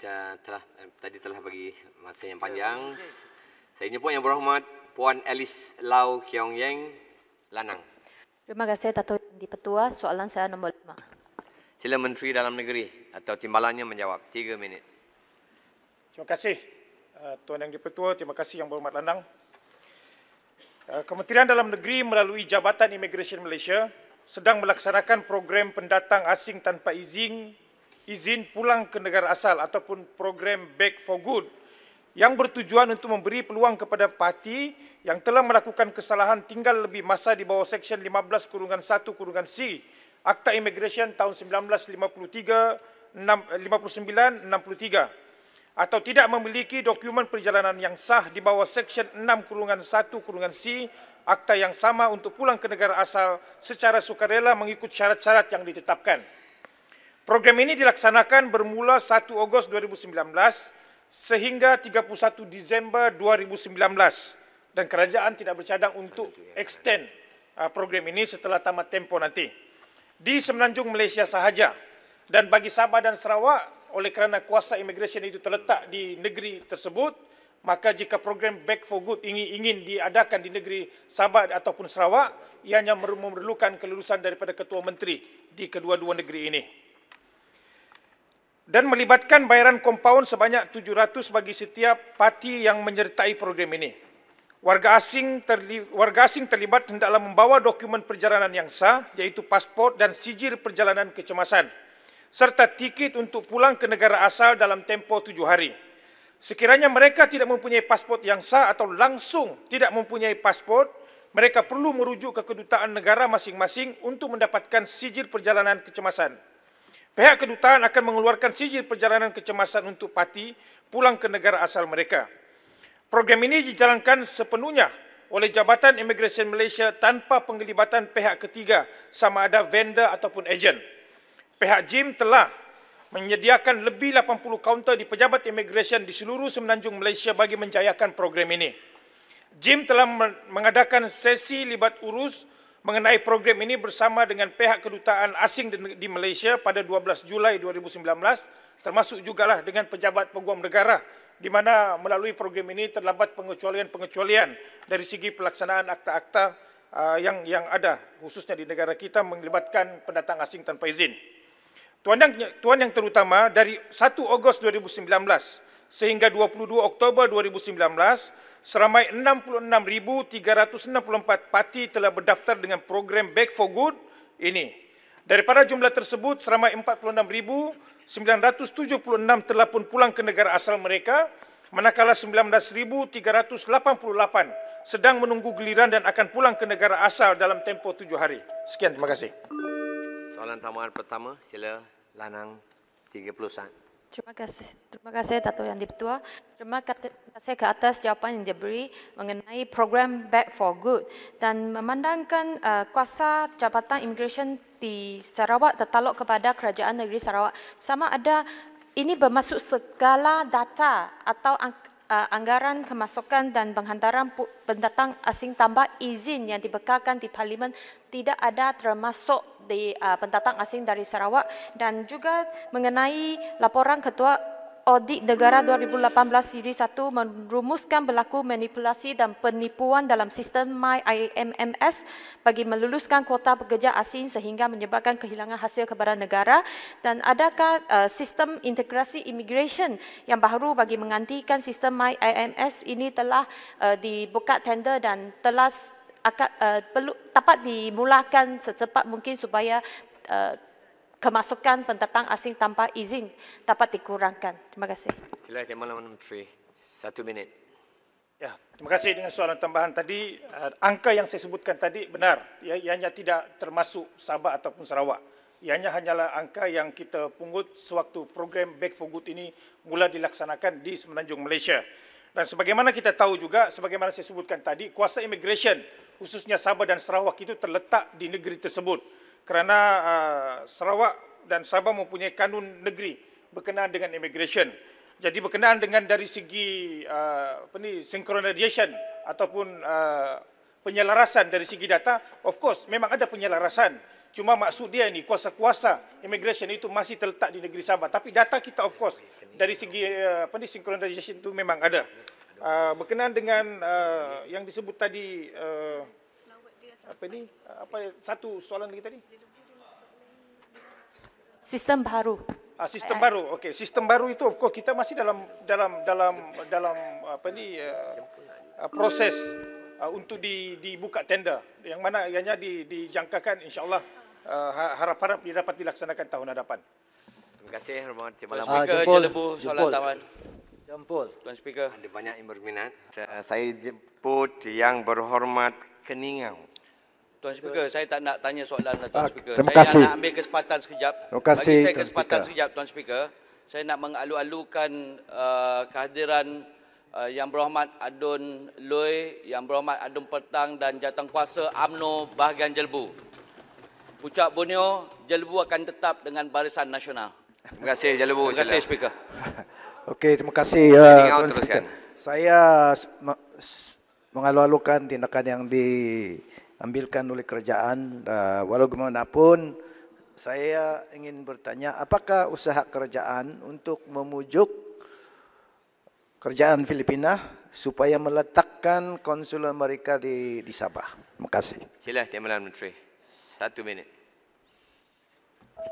telah eh, tadi telah bagi masa yang panjang. Saya ini Yang Berhormat Puan Alice Lau Kiong Yang Lanang. Terima kasih Tato di Petua. Soalan saya nombor lima. Sila Menteri Dalam Negeri atau timbalannya menjawab. Tiga minit. Terima kasih eh, Tuan Yang di Petua. Terima kasih Yang Berhormat Lanang. Eh, Kementerian Dalam Negeri melalui Jabatan Immigration Malaysia sedang melaksanakan program pendatang asing tanpa izin izin pulang ke negara asal ataupun program Back for Good yang bertujuan untuk memberi peluang kepada parti yang telah melakukan kesalahan tinggal lebih masa di bawah Seksyen 15 Kurungan 1 Kurungan C Akta Immigration tahun 1953 63 atau tidak memiliki dokumen perjalanan yang sah di bawah Seksyen 6 Kurungan 1 Kurungan C akta yang sama untuk pulang ke negara asal secara sukarela mengikut syarat-syarat yang ditetapkan. Program ini dilaksanakan bermula 1 Ogos 2019 sehingga 31 Disember 2019 dan kerajaan tidak bercadang untuk extend uh, program ini setelah tamat tempoh nanti di Semenanjung Malaysia sahaja dan bagi Sabah dan Sarawak oleh kerana kuasa immigration itu terletak di negeri tersebut maka jika program Back for Good ingin, ingin diadakan di negeri Sabah ataupun Sarawak ianya memerlukan kelulusan daripada Ketua Menteri di kedua-dua negeri ini dan melibatkan bayaran kompaun sebanyak 700 bagi setiap parti yang menyertai program ini. Warga asing, terli- warga asing terlibat hendaklah membawa dokumen perjalanan yang sah iaitu pasport dan sijil perjalanan kecemasan serta tiket untuk pulang ke negara asal dalam tempoh tujuh hari. Sekiranya mereka tidak mempunyai pasport yang sah atau langsung tidak mempunyai pasport, mereka perlu merujuk ke kedutaan negara masing-masing untuk mendapatkan sijil perjalanan kecemasan. Pihak kedutaan akan mengeluarkan sijil perjalanan kecemasan untuk parti pulang ke negara asal mereka. Program ini dijalankan sepenuhnya oleh Jabatan Immigration Malaysia tanpa penglibatan pihak ketiga sama ada vendor ataupun ejen. Pihak JIM telah menyediakan lebih 80 kaunter di pejabat Imigresen di seluruh semenanjung Malaysia bagi menjayakan program ini. JIM telah mengadakan sesi libat urus mengenai program ini bersama dengan pihak kedutaan asing di Malaysia pada 12 Julai 2019 termasuk jugalah dengan pejabat peguam negara di mana melalui program ini terdapat pengecualian-pengecualian dari segi pelaksanaan akta-akta uh, yang yang ada khususnya di negara kita melibatkan pendatang asing tanpa izin. Tuan yang, tuan yang terutama dari 1 Ogos 2019 sehingga 22 Oktober 2019 seramai 66,364 parti telah berdaftar dengan program Back for Good ini. Daripada jumlah tersebut, seramai 46,976 telah pun pulang ke negara asal mereka, manakala 19,388 sedang menunggu geliran dan akan pulang ke negara asal dalam tempoh tujuh hari. Sekian, terima kasih. Soalan tambahan pertama, sila Lanang 30 saat. Terima kasih. Terima kasih Datuk Yang Dipertua. Terima kasih ke atas jawapan yang dia beri mengenai program Back for Good dan memandangkan uh, kuasa Jabatan Immigration di Sarawak tertaluk kepada Kerajaan Negeri Sarawak sama ada ini bermaksud segala data atau ang uh, anggaran kemasukan dan penghantaran pendatang asing tambah izin yang dibekalkan di Parlimen tidak ada termasuk di uh, pendatang asing dari Sarawak dan juga mengenai laporan ketua Audit Negara 2018 Siri 1 merumuskan berlaku manipulasi dan penipuan dalam sistem MyIMMS bagi meluluskan kuota pekerja asing sehingga menyebabkan kehilangan hasil kepada negara dan adakah uh, sistem integrasi immigration yang baru bagi menggantikan sistem MyIMMS ini telah uh, dibuka tender dan telah akan uh, perlu dapat dimulakan secepat mungkin supaya uh, kemasukan pendatang asing tanpa izin dapat dikurangkan. Terima kasih. Silakan Malam Menteri. Satu minit. Ya, terima kasih dengan soalan tambahan tadi. Uh, angka yang saya sebutkan tadi benar. Ia, ya, ianya tidak termasuk Sabah ataupun Sarawak. Ianya hanyalah angka yang kita pungut sewaktu program Back for Good ini mula dilaksanakan di Semenanjung Malaysia. Dan sebagaimana kita tahu juga, sebagaimana saya sebutkan tadi, kuasa imigresen khususnya Sabah dan Sarawak itu terletak di negeri tersebut. Kerana uh, Sarawak dan Sabah mempunyai kanun negeri berkenaan dengan imigresen. Jadi berkenaan dengan dari segi uh, apa ni, synchronization ataupun uh, penyelarasan dari segi data, of course memang ada penyelarasan. Cuma maksud dia ni kuasa-kuasa immigration itu masih terletak di negeri Sabah. Tapi data kita of course dari segi eh, apa ni synchronization itu memang ada. Uh, berkenaan dengan uh, yang disebut tadi uh, apa ni apa satu soalan lagi tadi sistem baru ah, sistem baru okey sistem baru itu of course kita masih dalam dalam dalam dalam apa ni uh, proses Uh, untuk dibuka tender yang mana ianya di, dijangkakan insyaAllah uh, harap-harap dia dapat dilaksanakan tahun hadapan. Terima kasih Rumah Malam Speaker, uh, jempol. Jelebu, Solat Tawan. Jempol. Tuan Speaker. Ada banyak yang berminat. Saya, uh, saya jemput yang berhormat Keningau. Tuan Speaker, saya tak nak tanya soalan lah Tuan ah, Speaker. Terima kasih. Saya nak ambil kesempatan sekejap. Terima kasih. Bagi saya kesempatan sekejap Tuan Speaker. Saya nak mengalu-alukan uh, kehadiran Eh, yang Berhormat Adun Lui, Yang Berhormat Adun Pertang dan Jawatankuasa Amno Bahagian Jelbu. Pucat Borneo, Jelbu akan tetap dengan Barisan Nasional. Terima kasih Jelbu. Terima kasih Speaker. Okey, terima kasih. Ya, Saya mengalu-alukan tindakan yang diambilkan oleh kerajaan. Eh, walau Walaupun saya ingin bertanya, apakah usaha kerajaan untuk memujuk kerajaan Filipina supaya meletakkan konsulat mereka di di Sabah. Terima kasih. Sila Timbalan Menteri. Satu minit.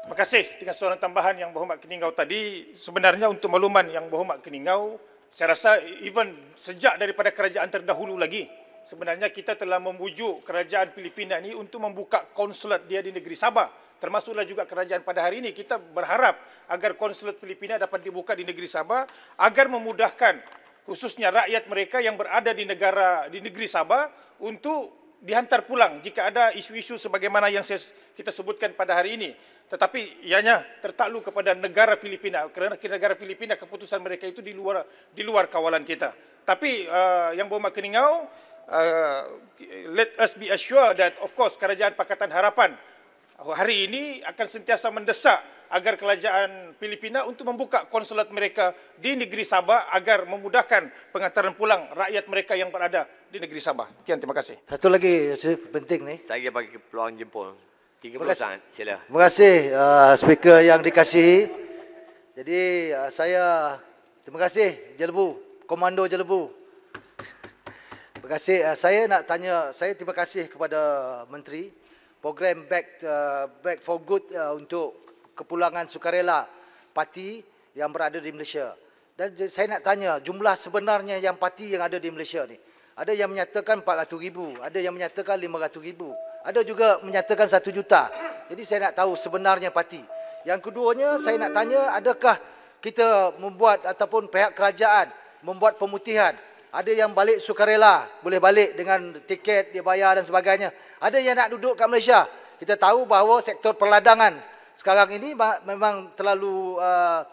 Terima kasih dengan soalan tambahan yang berhormat Keningau tadi. Sebenarnya untuk makluman yang berhormat Keningau, saya rasa even sejak daripada kerajaan terdahulu lagi, sebenarnya kita telah membujuk kerajaan Filipina ini untuk membuka konsulat dia di negeri Sabah termasuklah juga kerajaan pada hari ini kita berharap agar konsulat Filipina dapat dibuka di negeri Sabah agar memudahkan khususnya rakyat mereka yang berada di negara di negeri Sabah untuk dihantar pulang jika ada isu-isu sebagaimana yang saya, kita sebutkan pada hari ini tetapi ianya tertaklu kepada negara Filipina kerana negara Filipina keputusan mereka itu di luar di luar kawalan kita tapi uh, yang Boma Keningau uh, let us be assured that of course kerajaan pakatan harapan hari ini akan sentiasa mendesak agar kerajaan Filipina untuk membuka konsulat mereka di negeri Sabah agar memudahkan pengantaran pulang rakyat mereka yang berada di negeri Sabah. Kian terima kasih. Satu lagi penting ni. Saya bagi peluang jempol. 30 terima kasih. saat. Sila. Terima kasih uh, speaker yang dikasihi. Jadi uh, saya terima kasih Jelebu, Komando Jelebu. terima kasih. Uh, saya nak tanya, saya terima kasih kepada uh, menteri program back uh, back for good uh, untuk kepulangan sukarela parti yang berada di Malaysia. Dan saya nak tanya jumlah sebenarnya yang parti yang ada di Malaysia ni. Ada yang menyatakan ribu, ada yang menyatakan ribu, ada juga menyatakan 1 juta. Jadi saya nak tahu sebenarnya parti. Yang keduanya saya nak tanya adakah kita membuat ataupun pihak kerajaan membuat pemutihan ada yang balik sukarela, boleh balik dengan tiket dia bayar dan sebagainya. Ada yang nak duduk kat Malaysia. Kita tahu bahawa sektor perladangan sekarang ini memang terlalu uh,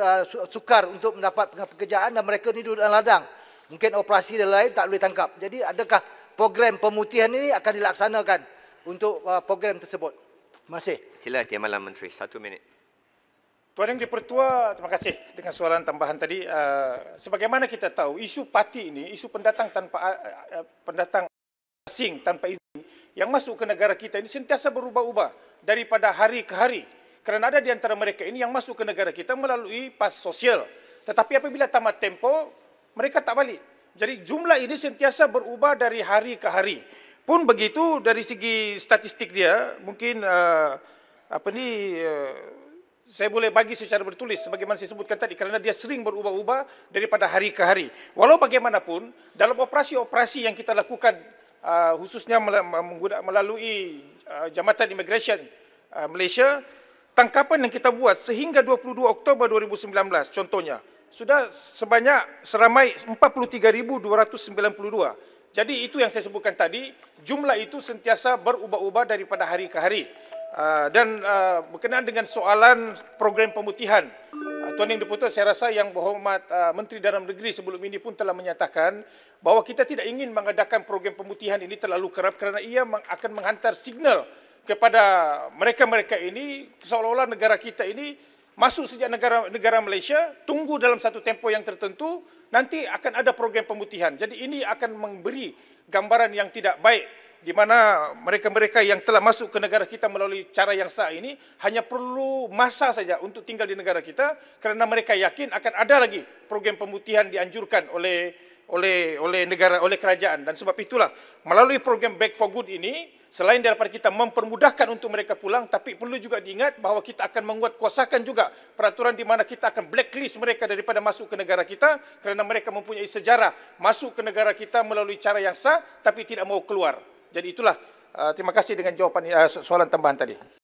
uh sukar untuk mendapat pekerjaan dan mereka ni duduk dalam ladang. Mungkin operasi dan lain tak boleh tangkap. Jadi adakah program pemutihan ini akan dilaksanakan untuk uh, program tersebut? masih? Sila, Tia Malam Menteri. Satu minit. Tuan Yang Dipertua, terima kasih dengan soalan tambahan tadi. Uh, sebagaimana kita tahu, isu parti ini, isu pendatang tanpa uh, pendatang asing tanpa izin yang masuk ke negara kita ini sentiasa berubah-ubah daripada hari ke hari. Kerana ada di antara mereka ini yang masuk ke negara kita melalui pas sosial. Tetapi apabila tamat tempo, mereka tak balik. Jadi jumlah ini sentiasa berubah dari hari ke hari. Pun begitu dari segi statistik dia, mungkin uh, apa ni uh, saya boleh bagi secara bertulis sebagaimana saya sebutkan tadi kerana dia sering berubah-ubah daripada hari ke hari. Walau bagaimanapun dalam operasi-operasi yang kita lakukan uh, khususnya melalui uh, Immigration uh, Malaysia tangkapan yang kita buat sehingga 22 Oktober 2019 contohnya sudah sebanyak seramai 43292. Jadi itu yang saya sebutkan tadi, jumlah itu sentiasa berubah-ubah daripada hari ke hari. Ah, dan uh, berkenaan dengan soalan program pemutihan ah, Tuan Yang Diputus saya rasa yang berhormat Menteri Dalam Negeri sebelum ini pun telah menyatakan bahawa kita tidak ingin mengadakan program pemutihan ini terlalu kerap kerana ia akan menghantar signal kepada mereka-mereka ini seolah-olah negara kita ini masuk sejak negara negara Malaysia tunggu dalam satu tempoh yang tertentu nanti akan ada program pemutihan jadi ini akan memberi gambaran yang tidak baik di mana mereka-mereka yang telah masuk ke negara kita melalui cara yang sah ini hanya perlu masa saja untuk tinggal di negara kita kerana mereka yakin akan ada lagi program pemutihan dianjurkan oleh oleh oleh negara oleh kerajaan dan sebab itulah melalui program Back for Good ini selain daripada kita mempermudahkan untuk mereka pulang tapi perlu juga diingat bahawa kita akan menguat kuasakan juga peraturan di mana kita akan blacklist mereka daripada masuk ke negara kita kerana mereka mempunyai sejarah masuk ke negara kita melalui cara yang sah tapi tidak mau keluar jadi itulah. Uh, terima kasih dengan jawapan uh, soalan tambahan tadi.